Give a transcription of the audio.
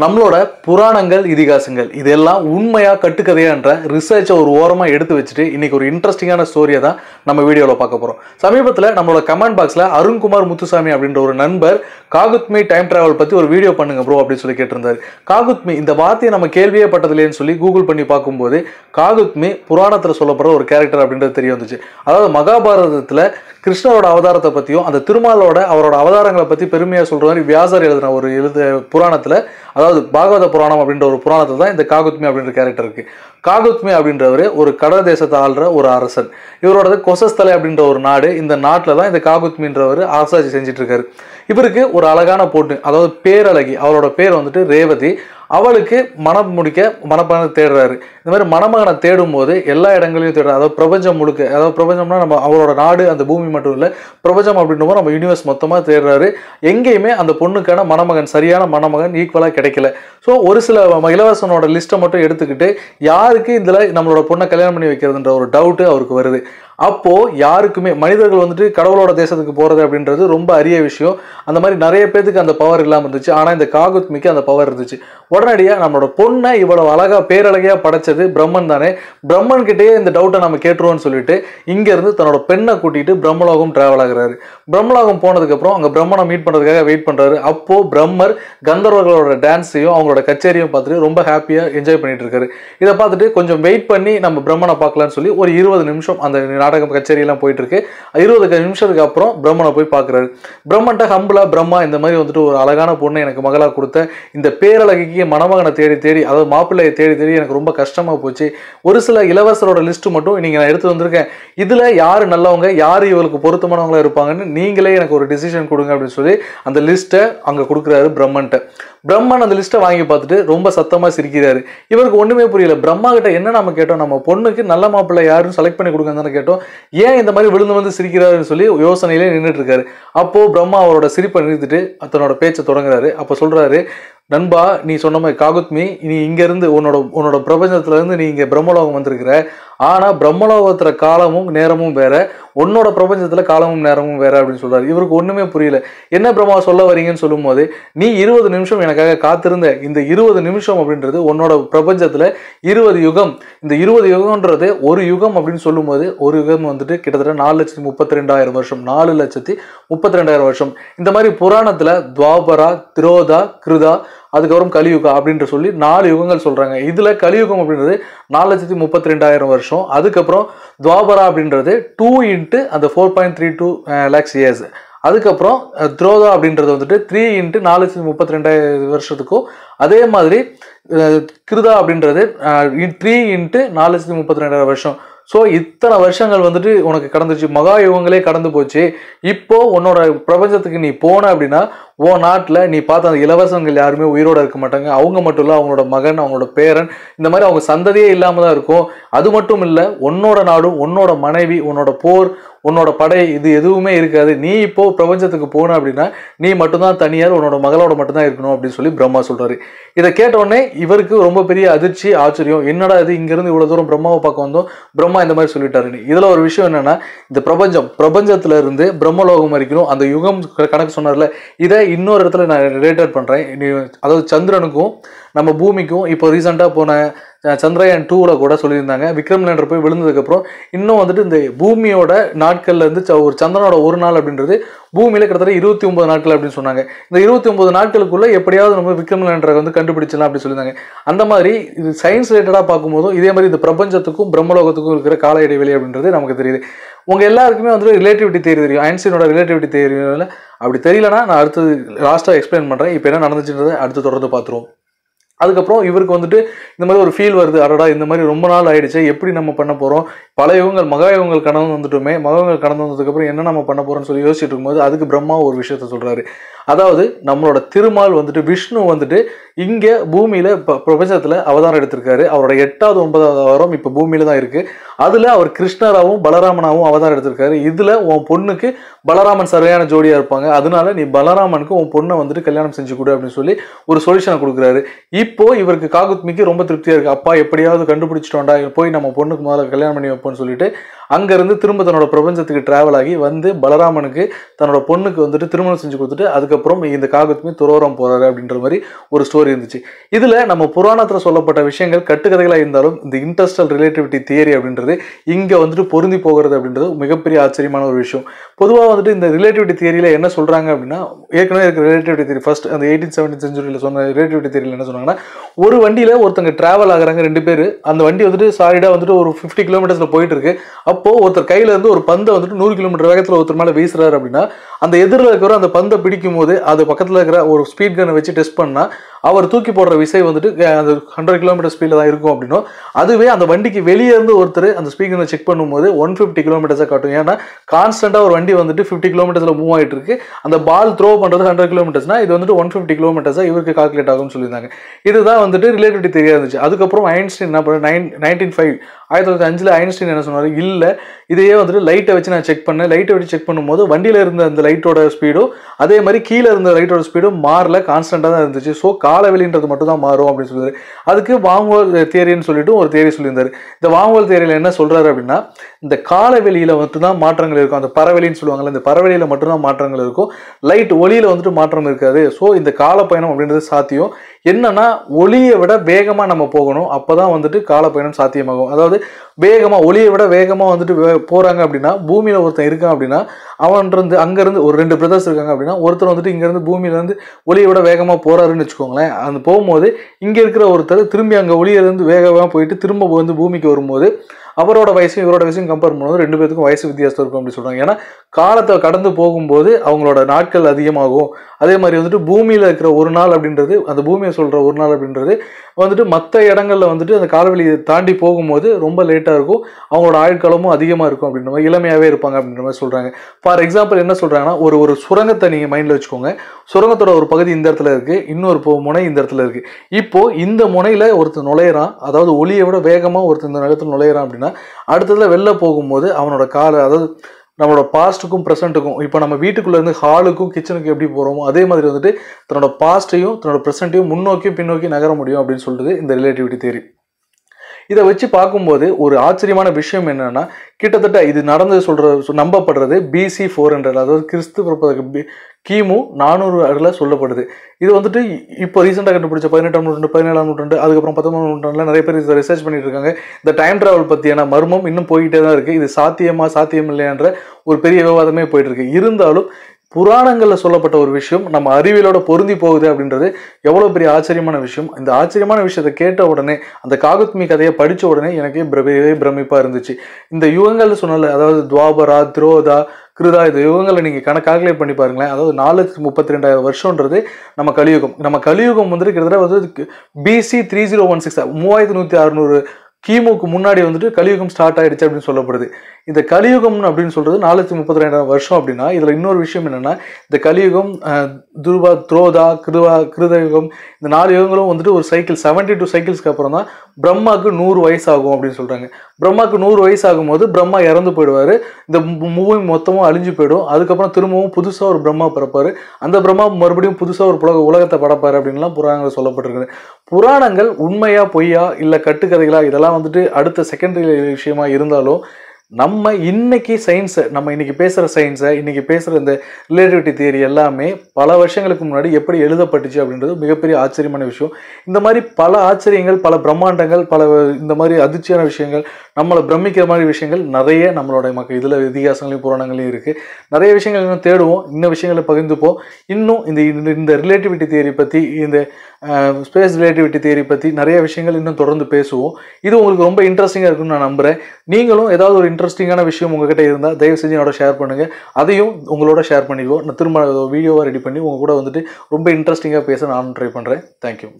நம்மளோட புராணங்கள் இதிகாசங்கள் இதெல்லாம் உண்மையாக கட்டுக்கதையான்ற ரிசர்ச்சை ஒரு ஓரமாக எடுத்து வச்சுட்டு இன்றைக்கி ஒரு இன்ட்ரெஸ்டிங்கான ஸ்டோரியை தான் நம்ம வீடியோவில் பார்க்க போகிறோம் சமீபத்தில் நம்மளோட கமெண்ட் பாக்ஸில் அருண்குமார் முத்துசாமி அப்படின்ற ஒரு நண்பர் காகுத்மி டைம் ட்ராவல் பற்றி ஒரு வீடியோ பண்ணுங்க ப்ரோ அப்படின்னு சொல்லி கேட்டிருந்தார் காகுத்மி இந்த வார்த்தையை நம்ம கேள்வியே பட்டதில்லையுன்னு சொல்லி கூகுள் பண்ணி பார்க்கும்போது காகுத்மி புராணத்தில் சொல்லப்படுற ஒரு கேரக்டர் அப்படின்றது தெரிய வந்துச்சு அதாவது மகாபாரதத்தில் கிருஷ்ணரோட அவதாரத்தை பற்றியும் அந்த திருமாலோட அவரோட அவதாரங்களை பற்றி பெருமையாக சொல்கிற மாதிரி வியாசர் எழுதின ஒரு எழுத புராணத்தில் அதாவது பாகவத புராணம் அப்படின்ற ஒரு புராணத்தில் தான் இந்த காகுத்மி அப்படின்ற கேரக்டர் இருக்குது காகுத்மி அப்படின்றவர் ஒரு கடல் தேசத்தை ஆள்ற ஒரு அரசன் இவரோடது கொசஸ்தலை அப்படின்ற ஒரு நாடு இந்த நாட்டில் தான் இந்த காகுத்மின்றவர் அரசாட்சி இருக்காரு இவருக்கு ஒரு அழகான பொண்ணு அதாவது பேரழகி அவரோட பேர் வந்துட்டு ரேவதி அவளுக்கு மனம் முடிக்க மணப்பனை தேடுறாரு இந்த மாதிரி மணமகனை தேடும் போது எல்லா இடங்களையும் தேடுறாரு அதாவது பிரபஞ்சம் முழுக்க அதாவது பிரபஞ்சம்னா நம்ம அவரோட நாடு அந்த பூமி மட்டும் இல்லை பிரபஞ்சம் அப்படின்றப்போ நம்ம யூனிவர்ஸ் மொத்தமாக தேடுறாரு எங்கேயுமே அந்த பொண்ணுக்கான மணமகன் சரியான மணமகன் ஈக்குவலாக கிடைக்கல ஸோ ஒரு சில இளவரசனோட லிஸ்ட்டை மட்டும் எடுத்துக்கிட்டு யாருக்கு இதில் நம்மளோட பொண்ணை கல்யாணம் பண்ணி வைக்கிறதுன்ற ஒரு டவுட்டு அவருக்கு வருது அப்போது யாருக்குமே மனிதர்கள் வந்துட்டு கடவுளோட தேசத்துக்கு போகிறது அப்படின்றது ரொம்ப அரிய விஷயம் அந்த மாதிரி நிறைய பேத்துக்கு அந்த பவர் இல்லாமல் இருந்துச்சு ஆனால் இந்த காகுத்மிக்கு அந்த பவர் இருந்துச்சு உடனடியாக நம்மளோட பொண்ணை இவ்வளோ அழகாக பேரழகையாக படைச்சது பிரம்மன் தானே பிரம்மன் கிட்டேயே இந்த டவுட்டை நம்ம கேட்டுருவோம்னு சொல்லிட்டு இங்கேருந்து தன்னோட பெண்ணை கூட்டிட்டு பிரம்மலோகம் ட்ராவல் ஆகிறாரு பிரம்மலோகம் போனதுக்கப்புறம் அங்கே பிரம்மனை மீட் பண்ணுறதுக்காக வெயிட் பண்ணுறாரு அப்போது பிரம்மர் கந்தர்வர்களோட டான்ஸையும் அவங்களோட கச்சேரியும் பார்த்துட்டு ரொம்ப ஹாப்பியாக என்ஜாய் பண்ணிட்டு இருக்காரு இதை பார்த்துட்டு கொஞ்சம் வெயிட் பண்ணி நம்ம பிரம்மனை பார்க்கலான்னு சொல்லி ஒரு இருபது நிமிஷம் அந்த நாடகம் கச்சேரியெல்லாம் போயிட்டுருக்கு இருபது நிமிஷத்துக்கு அப்புறம் பிரம்மனை போய் பார்க்குறாரு பிரம்மன்ட்ட ஹம்புலா பிரம்மா இந்த மாதிரி வந்துட்டு ஒரு அழகான பொண்ணை எனக்கு மகளாக கொடுத்த இந்த பேரழகிக்கு மணமகனை தேடி தேடி அதாவது மாப்பிள்ளையை தேடி தேடி எனக்கு ரொம்ப கஷ்டமாக போச்சு ஒரு சில இளவரசரோட லிஸ்ட் மட்டும் நீங்கள் நான் எடுத்து வந்திருக்கேன் இதில் யார் நல்லவங்க யார் இவளுக்கு பொருத்தமானவங்களாக இருப்பாங்கன்னு நீங்களே எனக்கு ஒரு டிசிஷன் கொடுங்க அப்படின்னு சொல்லி அந்த லிஸ்ட்டை அங்கே கொடுக்குறாரு பிரம்மன்ட்ட பிரம்மன் அந்த லிஸ்ட்டை வாங்கி பார்த்துட்டு ரொம்ப சத்தமாக சிரிக்கிறாரு இவருக்கு ஒன்றுமே புரியல பிரம்மா கிட்ட என்ன நம்ம கேட்டோம் நம்ம பொண்ணுக்கு நல்ல மாப்பிள்ளை யாரும் செலக்ட் பண்ணி கொடுங்கன்னு கேட்டோம் ஏன் இந்த மாதிரி விழுந்து வந்து சிரிக்கிறாருன்னு சொல்லி யோசனையிலே நின்றுட்டு இருக்காரு அப்போது பிரம்மா அவரோட சிரிப்பை நிறுத்திட்டு அத்தனோட பேச்சை தொடங்குறாரு அப்போ சொல்கிறாரு நண்பா நீ சொன்ன மாதிரி காகுத்மி நீ இங்கேருந்து உன்னோட உன்னோட பிரபஞ்சத்துலேருந்து நீ இங்கே பிரம்மலோகம் வந்திருக்கிற ஆனால் பிரம்மலோகத்தில் காலமும் நேரமும் வேற உன்னோட பிரபஞ்சத்தில் காலமும் நேரமும் வேற அப்படின்னு சொல்கிறார் இவருக்கு ஒன்றுமே புரியல என்ன பிரம்மா சொல்ல வரீங்கன்னு சொல்லும்போது நீ இருபது நிமிஷம் எனக்காக காத்திருந்த இந்த இருபது நிமிஷம் அப்படின்றது உன்னோட பிரபஞ்சத்தில் இருபது யுகம் இந்த இருபது யுகம்ன்றது ஒரு யுகம் அப்படின்னு சொல்லும்போது ஒரு யுகம் வந்துட்டு கிட்டத்தட்ட நாலு லட்சத்தி முப்பத்தி ரெண்டாயிரம் வருஷம் நாலு லட்சத்தி முப்பத்தி ரெண்டாயிரம் வருஷம் இந்த மாதிரி புராணத்தில் துவாபரா திரோதா கிருதா அதுக்கப்புறம் கலியுகம் அப்படின்ற சொல்லி நாலு யுகங்கள் சொல்கிறாங்க இதில் கலியுகம் அப்படின்றது நாலு லட்சத்தி முப்பத்தி ரெண்டாயிரம் வருஷம் அதுக்கப்புறம் துவாபரா அப்படின்றது டூ இன்ட்டு அந்த four point three two lakhs years அதுக்கப்புறம் துரோதா அப்படின்றது வந்துட்டு த்ரீ இன்ட்டு நாலு லட்சத்தி முப்பத்தி ரெண்டாயிரம் வருஷத்துக்கும் அதே மாதிரி கிருதா அப்படின்றது த்ரீ இன்ட்டு நாலு லட்சத்தி முப்பத்தி ரெண்டாயிரம் வருஷம் ஸோ இத்தனை வருஷங்கள் வந்துட்டு உனக்கு கடந்துச்சு மகா யுகங்களே கடந்து போச்சு இப்போ உன்னோட பிரபஞ்சத்துக்கு நீ போன அப்படின்னா ஓ நாட்டில் நீ பார்த்த அந்த இலவசங்கள் யாருமே உயிரோடு இருக்க மாட்டாங்க அவங்க மட்டும் இல்லை அவங்களோட மகன் அவங்களோட பேரன் இந்த மாதிரி அவங்க சந்ததியே இல்லாமல் தான் இருக்கும் அது மட்டும் இல்லை உன்னோட நாடும் உன்னோட மனைவி உன்னோட போர் உன்னோட படை இது எதுவுமே இருக்காது நீ இப்போ பிரபஞ்சத்துக்கு போன அப்படின்னா நீ மட்டும்தான் தனியார் உன்னோட மகளோட மட்டும்தான் இருக்கணும் அப்படின்னு சொல்லி பிரம்மா சொல்றாரு இதை கேட்டவுடனே இவருக்கு ரொம்ப பெரிய அதிர்ச்சி ஆச்சரியம் என்னடா இது இங்கிருந்து இவ்வளவு தூரம் பிரம்மாவை பார்க்க வந்தோம் பிரம்மா இந்த மாதிரி சொல்லிட்டாரு இதுல ஒரு விஷயம் என்னன்னா இந்த பிரபஞ்சம் பிரபஞ்சத்துல இருந்து பிரம்மலோகம் வரைக்கும் அந்த யுகம் கணக்கு சொன்னார்ல இதை இன்னொரு இடத்துல நான் ரிலேட்டட் பண்ணுறேன் அதாவது சந்திரனுக்கும் நம்ம பூமிக்கும் இப்போ ரீசெண்டாக போன சந்திரயான் டூவில் கூட சொல்லியிருந்தாங்க விக்ரம் லேண்டர் போய் விழுந்ததுக்கப்புறம் இன்னும் வந்துட்டு இந்த பூமியோட நாட்கள்லேருந்து ஒரு சந்திரனோட ஒரு நாள் அப்படின்றது பூமியில் கிட்டத்தட்ட இருபத்தி ஒன்பது நாட்கள் அப்படின்னு சொன்னாங்க இந்த இருபத்தி ஒன்பது நாட்களுக்குள்ளே எப்படியாவது நம்ம விக்ரம் லேண்டரை வந்து கண்டுபிடிச்சலாம் அப்படின்னு சொல்லியிருந்தாங்க அந்த மாதிரி இது சயின்ஸ் ரிலேட்டடாக பார்க்கும்போதும் இதே மாதிரி இந்த பிரபஞ்சத்துக்கும் பிரம்மலோகத்துக்கும் இருக்கிற கால இடைவெளி அப்படின்றது நமக்கு தெரியுது உங்கள் எல்லாருக்குமே வந்துட்டு ரிலேட்டிவிட்டி தேரி தெரியும் ஐன்சினோட ரிலேட்டிவிட்டி தேர்வு அப்படி தெரியலனா நான் அடுத்து லாஸ்ட்டாக எக்ஸ்பிளைன் பண்ணுறேன் இப்போ என்ன நடந்துச்சுன்றதை அடுத்து தொடர்ந்து பார்த்துருவோம் அதுக்கப்புறம் இவருக்கு வந்துட்டு இந்த மாதிரி ஒரு ஃபீல் வருது அடடா இந்த மாதிரி ரொம்ப நாள் ஆயிடுச்சு எப்படி நம்ம பண்ண போகிறோம் பல இவங்கள் மகா இவங்கள் கடந்து வந்துட்டுமே மகவங்கள் கடந்து வந்ததுக்கப்புறம் என்ன நம்ம பண்ண போகிறோம்னு சொல்லி யோசிச்சுட்டு இருக்கும்போது அதுக்கு பிரம்மா ஒரு விஷயத்த சொல்கிறாரு அதாவது நம்மளோட திருமால் வந்துட்டு விஷ்ணு வந்துட்டு இங்கே பூமியில் இப்போ பிரபஞ்சத்தில் அவதாரம் எடுத்திருக்காரு அவரோட எட்டாவது ஒன்பதாவது அவதாரம் இப்போ பூமியில் தான் இருக்குது அதில் அவர் கிருஷ்ணராகவும் பலராமனாகவும் அவதாரம் எடுத்திருக்காரு இதில் உன் பொண்ணுக்கு பலராமன் சரியான ஜோடியாக இருப்பாங்க அதனால நீ பலராமனுக்கு உன் பொண்ணை வந்துட்டு கல்யாணம் செஞ்சு கொடு அப்படின்னு சொல்லி ஒரு சொல்யூஷனை கொடுக்குறாரு இப்போ இவருக்கு காகுத்மிக்கு ரொம்ப திருப்தியாக இருக்குது அப்பா எப்படியாவது கண்டுபிடிச்சிட்டோண்டா போய் நம்ம பொண்ணுக்கு முதல்ல கல்யாணம் பண்ணி வைப்போம்னு சொல்லிட்டு அங்கேருந்து திரும்ப தன்னோட பிரபஞ்சத்துக்கு ட்ராவல் ஆகி வந்து பலராமனுக்கு தன்னோட பொண்ணுக்கு வந்துட்டு திருமணம் செஞ்சு கொடுத்துட்டு அதுக்கப்புறம் இந்த காகத்துமே துரோரம் போகிறாரு அப்படின்ற மாதிரி ஒரு ஸ்டோரி இருந்துச்சு இதில் நம்ம புராணத்தில் சொல்லப்பட்ட விஷயங்கள் கட்டுக்கதைகளாக இருந்தாலும் இந்த இன்ட்ரஸ்டல் ரிலேட்டிவிட்டி தியரி அப்படின்றது இங்கே வந்துட்டு பொருந்தி போகிறது அப்படின்றது மிகப்பெரிய ஆச்சரியமான ஒரு விஷயம் பொதுவாக வந்துட்டு இந்த ரிலேட்டிவிட்டி தியரியில் என்ன சொல்கிறாங்க அப்படின்னா ஏற்கனவே இருக்கிற ரிலேட்டிவிட்டி தியரி ஃபஸ்ட் அந்த எயிட்டீன் செவன்டீன் செஞ்சுரியில் சொன்ன ரிலேட்டிவிட்டி தியரியில் என்ன சொன்னாங்கன்னா ஒரு வண்டியில் ஒருத்தங்க ட்ராவல் ஆகிறாங்க ரெண்டு பேர் அந்த வண்டி வந்துட்டு சாலிடாக வந்துட்டு ஒரு ஃபிஃப்டி கிலோமீட்டர்ஸில் போயிட்டு இருக்கு அப்போ அப்போது ஒருத்தர் கையிலேருந்து ஒரு பந்தை வந்துட்டு நூறு கிலோமீட்டர் வேகத்தில் ஒருத்தர் மேலே வீசுறாரு அப்படின்னா அந்த எதிரில் இருக்கிற அந்த பந்தை பிடிக்கும் போது அது பக்கத்தில் இருக்கிற ஒரு ஸ்பீட் கன்னை வச்சு டெஸ்ட் பண்ணால் அவர் தூக்கி போடுற விசை வந்துட்டு அந்த ஹண்ட்ரட் கிலோமீட்டர் ஸ்பீடில் தான் இருக்கும் அப்படின்னா அதுவே அந்த வண்டிக்கு வெளியே இருந்து ஒருத்தர் அந்த ஸ்பீட் கன்னை செக் பண்ணும்போது ஒன் ஃபிஃப்டி கிலோமீட்டர்ஸாக காட்டும் ஏன்னா கான்ஸ்டன்டா ஒரு வண்டி வந்துட்டு ஃபிஃப்டி கிலோமீட்டர்ஸில் மூவ் ஆயிட்டு இருக்கு அந்த பால் த்ரோ பண்ணுறது ஹண்ட்ரட் கிலோமீட்டர்ஸ்னா இது வந்துட்டு ஒன் ஃபிஃப்டி கிலோமீட்டர்ஸாக இவருக்கு கால்குலேட் ஆகும்னு சொல்லியிருந்தாங்க இதுதான் வந்துட்டு ரிலேட்டிவிட்டி தெரியாது அதுக்கப்புறம் ஐன்ஸ்டின் என்ன பண்ணுறது நைன் நைன்டீன் ஃபைவ் ஆயிரத்தி தொள்ளாயிரத்தி அஞ்சில் ஐன்ஸ்டீன் என்ன சொன்னார் இல்லை இதையே வந்துட்டு லைட்டை வச்சு நான் செக் பண்ணேன் லைட்டை வச்சு செக் பண்ணும்போது வண்டியில் இருந்த அந்த லைட்டோட ஸ்பீடும் அதே மாதிரி கீழே இருந்த லைட்டோட ஸ்பீடும் மாறல கான்ஸ்டண்டாக தான் இருந்துச்சு ஸோ காலவெளின்றது மட்டும் தான் மாறும் அப்படின்னு சொல்லியிருந்தாரு அதுக்கு வாங்குவோல் தேரின்னு சொல்லிட்டு ஒரு தேரி சொல்லியிருந்தார் இந்த வாங்குவோல் தேரியில் என்ன சொல்கிறாரு அப்படின்னா இந்த காலவெளியில் மட்டும்தான் மாற்றங்கள் இருக்கும் அந்த பறவெளின்னு சொல்லுவாங்கள்ல இந்த பறவெளியில் மட்டும்தான் மாற்றங்கள் இருக்கும் லைட் ஒளியில் வந்துட்டு மாற்றம் இருக்காது ஸோ இந்த காலப்பயணம் அப்படின்றது சாத்தியம் என்னன்னா ஒளியை விட வேகமாக நம்ம போகணும் அப்போ தான் வந்துட்டு காலப்பயணம் சாத்தியமாகும் அதாவது வேகமாக ஒளியை விட வேகமாக வந்துட்டு போகிறாங்க அப்படின்னா பூமியில் ஒருத்தன் இருக்கான் அப்படின்னா அவன் இருந்து அங்கேருந்து ஒரு ரெண்டு பிரதர்ஸ் இருக்காங்க அப்படின்னா ஒருத்தர் வந்துட்டு இங்கேருந்து பூமியிலேருந்து ஒளியை விட வேகமாக போகிறாருன்னு வச்சுக்கோங்களேன் அந்த போகும்போது இங்கே இருக்கிற ஒருத்தர் திரும்பி அங்கே ஒளியிலேருந்து வேகமாக போயிட்டு திரும்ப வந்து பூமிக்கு வரும்போது அவரோட வயசும் இவரோட வயசும் கம்பேர் பண்ணும்போது ரெண்டு பேருக்கும் வயசு வித்தியாசம் இருக்கும் அப்படின்னு சொல்கிறாங்க ஏன்னா காலத்தை கடந்து போகும்போது அவங்களோட நாட்கள் அதிகமாகும் அதே மாதிரி வந்துட்டு பூமியில் இருக்கிற ஒரு நாள் அப்படின்றது அந்த பூமியை சொல்கிற ஒரு நாள் அப்படின்றது வந்துட்டு மற்ற இடங்களில் வந்துட்டு அந்த காலவெளியை தாண்டி போகும்போது ரொம்ப லேட்டாக இருக்கும் அவங்களோட ஆயுட்காலமும் அதிகமாக இருக்கும் அப்படின்ற மாதிரி இளமையாகவே இருப்பாங்க அப்படின்ற மாதிரி சொல்கிறாங்க ஃபார் எக்ஸாம்பிள் என்ன சொல்கிறாங்கன்னா ஒரு ஒரு சுரங்கத்தை நீங்கள் மைண்டில் வச்சுக்கோங்க சுரங்கத்தோட ஒரு பகுதி இந்த இடத்துல இருக்குது இன்னொரு முனை இந்த இடத்துல இருக்குது இப்போது இந்த முனையில் ஒருத்தர் நுழையிறான் அதாவது ஒளியை விட வேகமாக ஒருத்தர் இந்த நிலத்தில் நுழையிறான் அப்படின்னா அடுத்ததில் வெளில போகும்போது அவனோட காலை அதாவது நம்மளோட பாஸ்ட்டுக்கும் ப்ரெசென்ட்டுக்கும் இப்போ நம்ம வீட்டுக்குள்ளேருந்து ஹாலுக்கும் கிச்சனுக்கு எப்படி போகிறோமோ அதே மாதிரி வந்துட்டு தன்னோட பாஸ்ட்டையும் தன்னோட ப்ரெசென்ட்டையும் முன்னோக்கியும் பின்னோக்கி நகர முடியும் அப்படின்னு சொல்கிறது இந்த ரிலேட்டிவிட்டி தேரி இதை வச்சு பார்க்கும்போது ஒரு ஆச்சரியமான விஷயம் என்னென்னா கிட்டத்தட்ட இது நடந்தது சொல்கிற நம்பப்படுறது பிசி ஃபோர் ஹண்ட்ரட் அதாவது கிறிஸ்து பிறப்பதற்கு கிமு நானூறு அடில் சொல்லப்படுது இது வந்துட்டு இப்போ ரீசெண்டாக கண்டுபிடிச்ச பதினெட்டாம் நூற்றாண்டு பதினேழாம் நூற்றாண்டு அதுக்கப்புறம் பத்தொன்பது நூற்றாண்டில் நிறைய பேர் இதை ரிசர்ச் பண்ணிட்டு இருக்காங்க இந்த டைம் ட்ராவல் பற்றியான மர்மம் இன்னும் போயிட்டே தான் இருக்குது இது சாத்தியமா சாத்தியம் இல்லையான்ற ஒரு பெரிய விவாதமே போயிட்டு இருக்கு இருந்தாலும் புராணங்களில் சொல்லப்பட்ட ஒரு விஷயம் நம்ம அறிவியலோட பொருந்தி போகுது அப்படின்றது எவ்வளோ பெரிய ஆச்சரியமான விஷயம் இந்த ஆச்சரியமான விஷயத்தை கேட்ட உடனே அந்த காகுத்மி கதையை படித்த உடனே எனக்கு பிரபே பிரமிப்பாக இருந்துச்சு இந்த யுகங்கள் சொன்னல அதாவது துவாபரா துரோதா கிருதா இது யுகங்களை நீங்கள் கணக்கு பண்ணி பாருங்களேன் அதாவது நாலு முப்பத்தி ரெண்டாயிரம் வருஷன்றது நம்ம கலியுகம் நம்ம கலியுகம் வந்து கிட்டத்தட்ட வந்து BC three zero one six மூவாயிரத்து நூற்றி அறுநூறு கிமுக்கு முன்னாடி வந்துட்டு கலியுகம் ஸ்டார்ட் ஆயிடுச்சு அப்படின்னு சொல்லப்படுது இந்த கலியுகம் அப்படின்னு சொல்றது நாலு முப்பத்தி ரெண்டாயிரம் வருஷம் அப்படின்னா இதில் இன்னொரு விஷயம் என்னன்னா இந்த கலியுகம் துருவா துரோதா கிருவா கிருதயுகம் இந்த நாலு யுகங்களும் வந்துட்டு ஒரு சைக்கிள் செவன்டி டூ சைக்கிள்ஸ்க்கு அப்புறம் தான் பிரம்மாவுக்கு நூறு வயசு ஆகும் அப்படின்னு சொல்றாங்க பிரம்மாவுக்கு நூறு வயசு ஆகும்போது பிரம்மா இறந்து போயிடுவார் இந்த மூவி மொத்தமும் அழிஞ்சு போயிடும் அதுக்கப்புறம் திரும்பவும் புதுசாக ஒரு பிரம்மா பிறப்பார் அந்த பிரம்மா மறுபடியும் புதுசாக ஒரு புலக உலகத்தை படப்பார் அப்படின்லாம் புராணங்கள் சொல்லப்பட்டிருக்கு புராணங்கள் உண்மையா பொய்யா இல்லை கட்டுக்கதைகளா இதெல்லாம் வந்துட்டு அடுத்த செகண்டரி விஷயமா இருந்தாலும் நம்ம இன்னைக்கு சயின்ஸை நம்ம இன்னைக்கு பேசுகிற சயின்ஸை இன்னைக்கு பேசுகிற இந்த ரிலேட்டிவிட்டி தியரி எல்லாமே பல வருஷங்களுக்கு முன்னாடி எப்படி எழுதப்பட்டுச்சு அப்படின்றது மிகப்பெரிய ஆச்சரியமான விஷயம் இந்த மாதிரி பல ஆச்சரியங்கள் பல பிரம்மாண்டங்கள் பல இந்த மாதிரி அதிர்ச்சியான விஷயங்கள் நம்மளை பிரமிக்கிற மாதிரி விஷயங்கள் நிறைய நம்மளோட மக்கள் இதில் இதிகாசங்களையும் புராணங்களையும் இருக்குது நிறைய விஷயங்கள் இன்னும் தேடுவோம் இன்னும் விஷயங்களை பகிர்ந்துப்போம் இன்னும் இந்த இந்த ரிலேட்டிவிட்டி தியரி பற்றி இந்த ஸ்பேஸ் ரிலேட்டிவிட்டி தியரி பற்றி நிறைய விஷயங்கள் இன்னும் தொடர்ந்து பேசுவோம் இது உங்களுக்கு ரொம்ப இன்ட்ரெஸ்டிங்காக இருக்குன்னு நான் நம்புகிறேன் நீங்களும் ஏதாவது ஒரு இன்ட்ரெஸ்ட் இன்ட்ரெஸ்டிங்கான விஷயம் உங்ககிட்ட இருந்தால் தயவு செஞ்சு என்னோட ஷேர் பண்ணுங்கள் அதையும் உங்களோட ஷேர் பண்ணிடுவோம் நான் திரும்ப வீடியோவாக ரெடி பண்ணி உங்கள் கூட வந்துட்டு ரொம்ப இன்ட்ரெஸ்டிங்காக பேச நானும் ட்ரை பண்ணுறேன் தேங்க்யூ